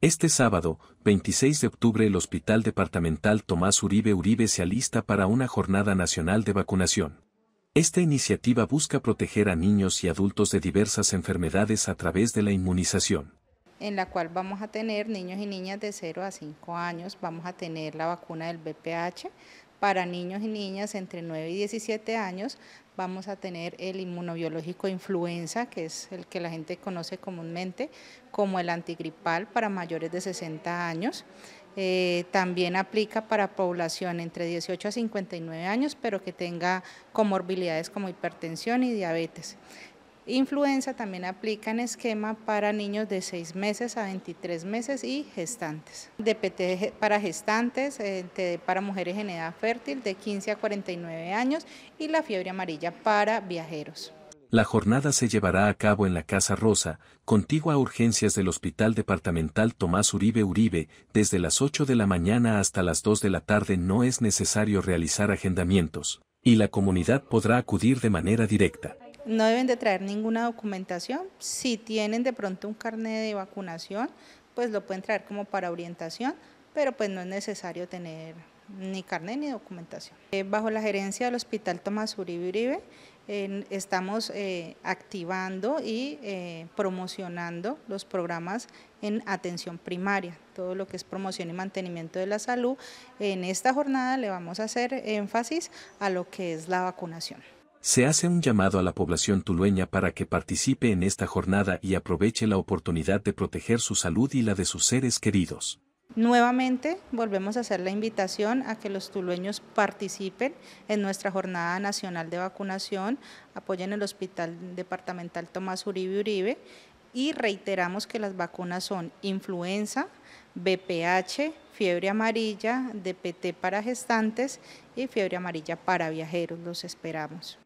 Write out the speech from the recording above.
Este sábado, 26 de octubre, el Hospital Departamental Tomás Uribe Uribe se alista para una jornada nacional de vacunación. Esta iniciativa busca proteger a niños y adultos de diversas enfermedades a través de la inmunización. En la cual vamos a tener niños y niñas de 0 a 5 años, vamos a tener la vacuna del BPH, para niños y niñas entre 9 y 17 años vamos a tener el inmunobiológico influenza, que es el que la gente conoce comúnmente como el antigripal para mayores de 60 años. Eh, también aplica para población entre 18 a 59 años, pero que tenga comorbilidades como hipertensión y diabetes. Influenza también aplica en esquema para niños de 6 meses a 23 meses y gestantes. DPT para gestantes, eh, para mujeres en edad fértil de 15 a 49 años y la fiebre amarilla para viajeros. La jornada se llevará a cabo en la Casa Rosa, contigua a urgencias del Hospital Departamental Tomás Uribe Uribe, desde las 8 de la mañana hasta las 2 de la tarde no es necesario realizar agendamientos, y la comunidad podrá acudir de manera directa no deben de traer ninguna documentación. Si tienen de pronto un carnet de vacunación, pues lo pueden traer como para orientación, pero pues no es necesario tener ni carnet ni documentación. Eh, bajo la gerencia del Hospital Tomás Uribe estamos eh, activando y eh, promocionando los programas en atención primaria, todo lo que es promoción y mantenimiento de la salud. En esta jornada le vamos a hacer énfasis a lo que es la vacunación. Se hace un llamado a la población tulueña para que participe en esta jornada y aproveche la oportunidad de proteger su salud y la de sus seres queridos. Nuevamente volvemos a hacer la invitación a que los tulueños participen en nuestra jornada nacional de vacunación, apoyen el Hospital Departamental Tomás Uribe Uribe y reiteramos que las vacunas son influenza, BPH, fiebre amarilla, DPT para gestantes y fiebre amarilla para viajeros. Los esperamos.